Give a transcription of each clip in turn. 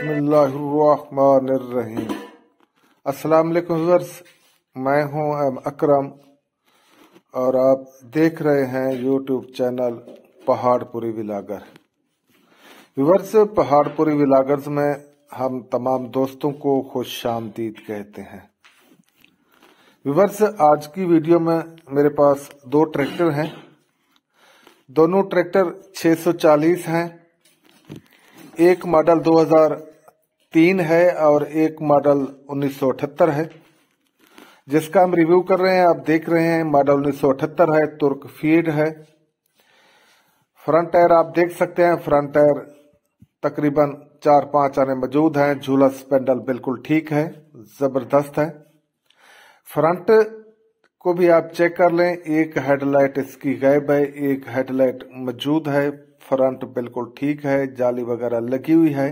बसमीम अस्सलाम मैं हूं एम अकरम और आप देख रहे हैं YouTube channel Paharpuri vlogger viewers Paharpuri vloggers में हम तमाम दोस्तों को खुश शामदीद कहते हैं विवर्स आज की वीडियो में मेरे पास दो ट्रैक्टर हैं दोनों ट्रैक्टर 640 हैं एक मॉडल तीन है और एक मॉडल 1978 है जिसका हम रिव्यू कर रहे हैं आप देख रहे हैं मॉडल 1978 है तुर्क फीड है फ्रंट टायर आप देख सकते हैं फ्रंट टायर तकरीबन चार पांच आने मौजूद हैं झूला स्पेंडल बिल्कुल ठीक है जबरदस्त है फ्रंट को भी आप चेक कर लें एक हेडलाइट इसकी गायब है एक हेडलाइट मौजूद है फ्रंट बिल्कुल ठीक है जाली वगैरह लगी हुई है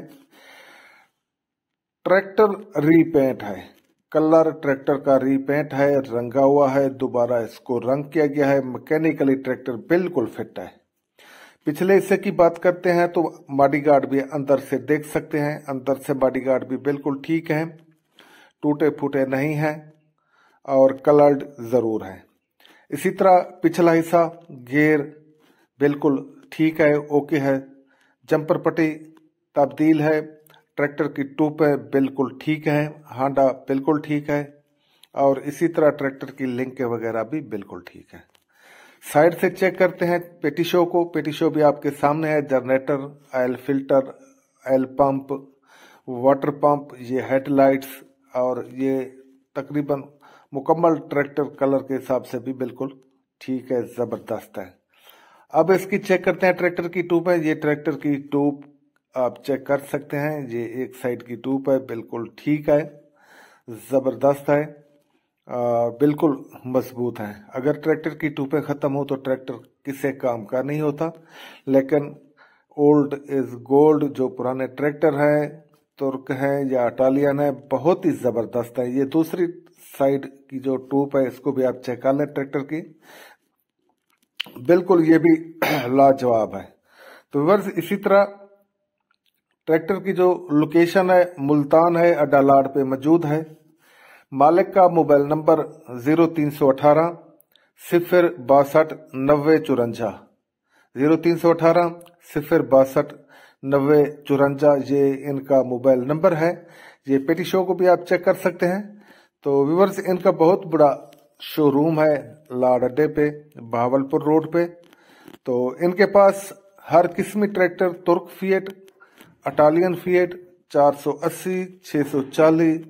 ट्रैक्टर रीपेंट है कलर ट्रैक्टर का रीपेंट है रंगा हुआ है दोबारा इसको रंग किया गया है मैकेनिकली ट्रैक्टर बिल्कुल फिट है पिछले हिस्से की बात करते हैं तो गार्ड भी अंदर से देख सकते हैं अंदर से गार्ड भी बिल्कुल ठीक है टूटे फूटे नहीं है और कलर्ड जरूर है इसी तरह पिछला हिस्सा गेयर बिल्कुल ठीक है ओके है जंपर पट्टी तब्दील है ट्रैक्टर की टूपे बिल्कुल ठीक है हांडा बिल्कुल ठीक है और इसी तरह ट्रैक्टर की लिंक वगैरह भी बिल्कुल ठीक है साइड से चेक करते हैं पेटिशो को पेटिशो भी आपके सामने है generator oil filter oil pump water pump ये हेडलाइट्स और ये तकरीबन मुकम्मल ट्रैक्टर कलर के हिसाब से भी बिल्कुल ठीक है ज़बरदस्त है अब इसकी चेक करते हैं ट्रैक्टर की टूप है ये ट्रैक्टर की टूप आप चेक कर सकते हैं ये एक साइड की टूप है बिल्कुल ठीक है ज़बरदस्त है और बिल्कुल मजबूत है अगर ट्रैक्टर की टूपें ख़त्म हो तो ट्रैक्टर किसे काम का नहीं होता लेकिन ओल्ड इज गोल्ड जो पुराने ट्रैक्टर हैं तुर्क हैं या अटालियन है बहुत ही ज़बरदस्त है ये दूसरी साइड की जो टूप है इसको भी आप चेक कर लें ट्रैक्टर की बिल्कुल ये भी लाजवाब है तो वर्ष इसी तरह ट्रैक्टर की जो लोकेशन है मुल्तान है अड्डा लाड पे मौजूद है मालिक का मोबाइल नंबर जीरो तीन सौ अठारह सिफिर बासठ नब्बे चुरंजा जीरो तीन सौ अठारह सिफिर बासठ नब्बे चुरंजा ये इनका मोबाइल नंबर है ये पेटी शो को भी आप चेक कर सकते हैं तो व्यूवर्स इनका बहुत बड़ा शोरूम है लाड अड्डे पे बहावलपुर रोड पे तो इनके पास हर किस्म ट्रैक्टर तुर्क फिएट अटालियन फीएट 480, 640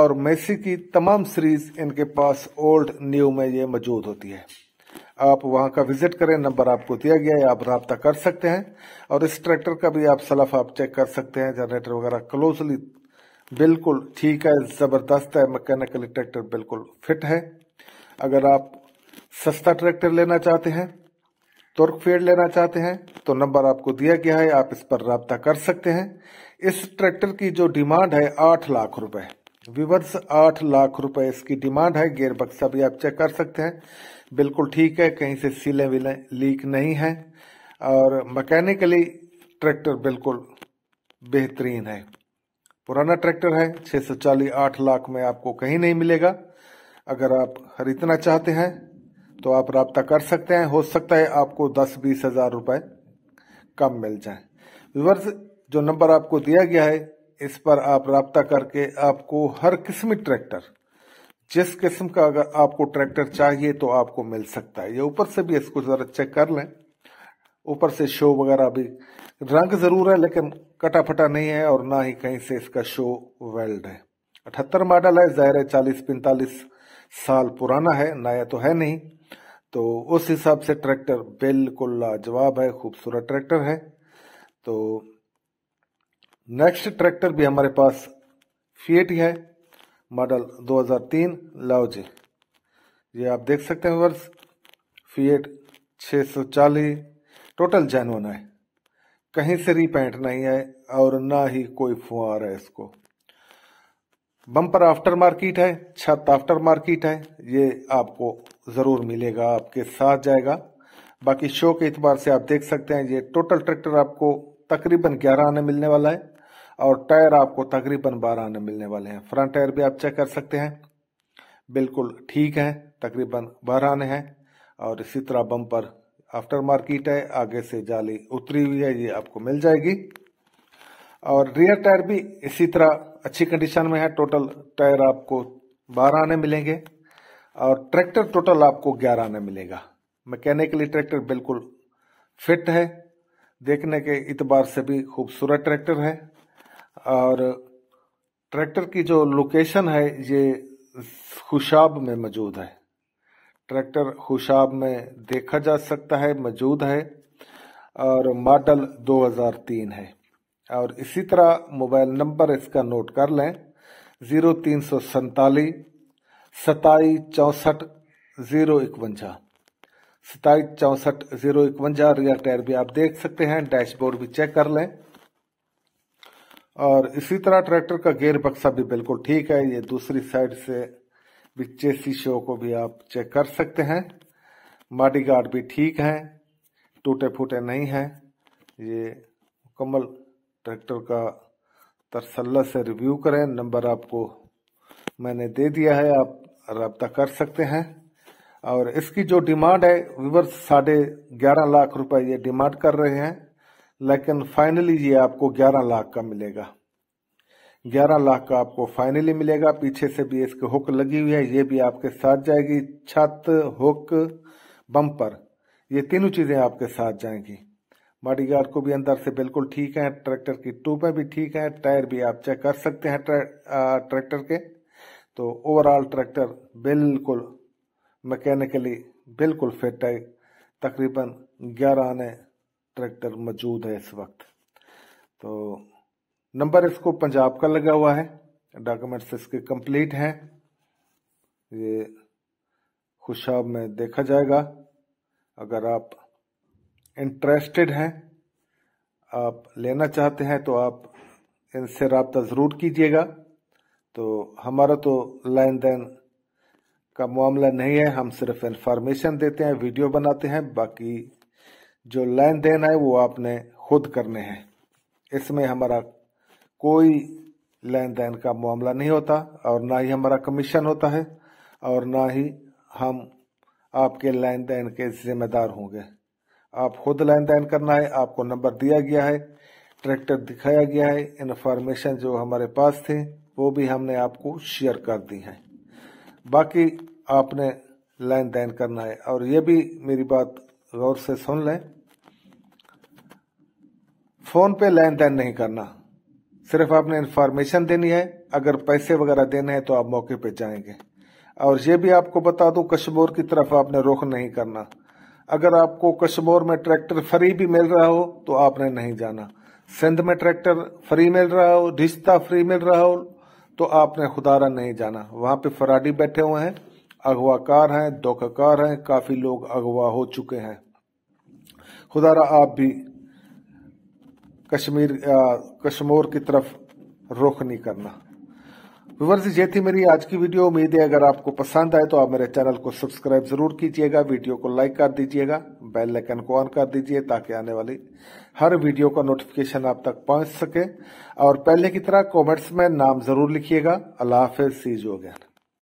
और मेसी की तमाम सीरीज इनके पास ओल्ड न्यू में ये मौजूद होती है आप वहां का विजिट करें नंबर आपको दिया गया है आप रहा कर सकते हैं और इस ट्रैक्टर का भी आप सलाफ आप चेक कर सकते हैं जनरेटर वगैरह क्लोजली बिल्कुल ठीक है ज़बरदस्त है मैकेनिकली ट्रैक्टर बिल्कुल फिट है अगर आप सस्ता ट्रैक्टर लेना चाहते हैं तुर्क फेड लेना चाहते हैं तो नंबर आपको दिया गया है आप इस पर रबता कर सकते हैं इस ट्रैक्टर की जो डिमांड है आठ लाख रुपए विवर्स आठ लाख रुपए इसकी डिमांड है गेयर बक्सा भी आप चेक कर सकते हैं बिल्कुल ठीक है कहीं से सिले विले लीक नहीं है और मैकेनिकली ट्रैक्टर बिल्कुल बेहतरीन है पुराना ट्रैक्टर है छह सौ चालीस आठ लाख में आपको कहीं नहीं मिलेगा अगर आप खरीदना चाहते हैं तो आप रबता कर सकते हैं हो सकता है आपको दस बीस हज़ार रुपए कम मिल जाए विवर्स जो नंबर आपको दिया गया है इस पर आप रबता करके आपको हर किस्म ट्रैक्टर जिस किस्म का अगर आपको ट्रैक्टर चाहिए तो आपको मिल सकता है ये ऊपर से भी इसको ज़रा चेक कर लें ऊपर से शो वगैरह भी रंग ज़रूर है लेकिन कटा फटा नहीं है और ना ही कहीं से इसका शो वेल्ड है अठहत्तर मॉडल है ज़ाहिर है चालीस पैंतालीस साल पुराना है नया तो है नहीं तो उस हिसाब से ट्रैक्टर बिल्कुल लाजवाब है खूबसूरत ट्रैक्टर है तो नेक्स्ट ट्रैक्टर भी हमारे पास फीएट है मॉडल 2003 लाओ जी ये आप देख सकते हैं वर्ष फीएट 640 टोटल जैनवन है कहीं से रिपेंट नहीं है और ना ही कोई फुहार है इसको बम्पर आफ्टर मार्केट है छत आफ्टर मार्केट है ये आपको ज़रूर मिलेगा आपके साथ जाएगा बाकी शो के इतबार से आप देख सकते हैं ये टोटल ट्रैक्टर आपको तकरीबन ग्यारह आने मिलने वाला है और टायर आपको तकरीबन बारह आने मिलने वाले हैं फ्रंट टायर भी आप चेक कर सकते हैं बिल्कुल ठीक है तकरीबन बारह आने हैं और इसी तरह बम्पर आफ्टर मार्केट है आगे से जाली उतरी हुई है ये आपको मिल जाएगी और रियर टायर भी इसी तरह अच्छी कंडीशन में है टोटल टायर आपको बारह आने मिलेंगे और ट्रैक्टर टोटल आपको ग्यारह आना मिलेगा मैकेनिकली ट्रैक्टर बिल्कुल फिट है देखने के इतबार से भी खूबसूरत ट्रैक्टर है और ट्रैक्टर की जो लोकेशन है ये खुशाब में मौजूद है ट्रैक्टर खुशाब में देखा जा सकता है मौजूद है और मॉडल 2003 है और इसी तरह मोबाइल नंबर इसका नोट कर लें ज़ीरो तीन सौ सैतालीस सताई चौंसठ जीरो इकवंजा सताई चौंसठ जीरो इकवंजा रियर टायर भी आप देख सकते हैं डैशबोर्ड भी चेक कर लें और इसी तरह ट्रैक्टर का गेयर बक्सा भी बिल्कुल ठीक है ये दूसरी साइड से भी चेसी शो को भी आप चेक कर सकते हैं माडी गार्ड भी ठीक है टूटे फूटे नहीं हैं ये मुकम्मल ट्रैक्टर का तरसल्ला से रिव्यू करें नंबर आपको मैंने दे दिया है आप रबता कर सकते हैं और इसकी जो डिमांड है व्यूवर्स साढ़े ग्यारह लाख रुपए ये डिमांड कर रहे हैं लेकिन फाइनली ये आपको ग्यारह लाख का मिलेगा ग्यारह लाख का आपको फाइनली मिलेगा पीछे से भी इसके हुक लगी हुई है ये भी आपके साथ जाएगी छत हुक बम्पर ये तीनों चीजें आपके साथ जाएंगी बॉडी को भी अंदर से बिल्कुल ठीक है ट्रैक्टर की टूपें भी ठीक है टायर भी आप चेक कर सकते हैं ट्रैक्टर के तो ओवरऑल ट्रैक्टर बिल्कुल मैकेनिकली बिल्कुल फिट है तकरीबन ग्यारह आने ट्रैक्टर मौजूद है इस वक्त तो नंबर इसको पंजाब का लगा हुआ है डॉक्यूमेंट्स इसके कंप्लीट हैं ये खुशाब में देखा जाएगा अगर आप इंटरेस्टेड हैं आप लेना चाहते हैं तो आप इनसे रबता ज़रूर कीजिएगा तो हमारा तो लेन देन का मामला नहीं है हम सिर्फ इन्फॉर्मेशन देते हैं वीडियो बनाते हैं बाकी जो लेन देन है वो आपने खुद करने हैं इसमें हमारा कोई लेन देन का मामला नहीं होता और ना ही हमारा कमीशन होता है और ना ही हम आपके लेन देन के जिम्मेदार होंगे आप खुद लेन देन करना है आपको नंबर दिया गया है ट्रैक्टर दिखाया गया है इन्फॉर्मेशन जो हमारे पास थी वो भी हमने आपको शेयर कर दी हैं बाकी आपने लेन देन करना है और ये भी मेरी बात गौर से सुन लें फोन पे लेन देन नहीं करना सिर्फ आपने इन्फॉर्मेशन देनी है अगर पैसे वगैरह देने हैं तो आप मौके पे जाएंगे और ये भी आपको बता दूं कश्मीर की तरफ आपने रुख नहीं करना अगर आपको कश्मीर में ट्रैक्टर फ्री भी मिल रहा हो तो आपने नहीं जाना सिंध में ट्रैक्टर फ्री मिल रहा हो रिश्ता फ्री मिल रहा हो तो आपने खुदारा नहीं जाना वहां पे फराडी बैठे हुए हैं अगवाकार हैं धोखाकार हैं काफ़ी लोग अगवा हो चुके हैं खुदारा आप भी कश्मीर कश्मोर की तरफ रुख नहीं करना व्यूवर्स ये थी मेरी आज की वीडियो उम्मीद है अगर आपको पसंद आए तो आप मेरे चैनल को सब्सक्राइब जरूर कीजिएगा वीडियो को लाइक कर दीजिएगा बेल आइकन को ऑन कर दीजिए ताकि आने वाली हर वीडियो का नोटिफिकेशन आप तक पहुंच सके और पहले की तरह कमेंट्स में नाम जरूर लिखिएगा अल्लाह हाफिज सीज हो गया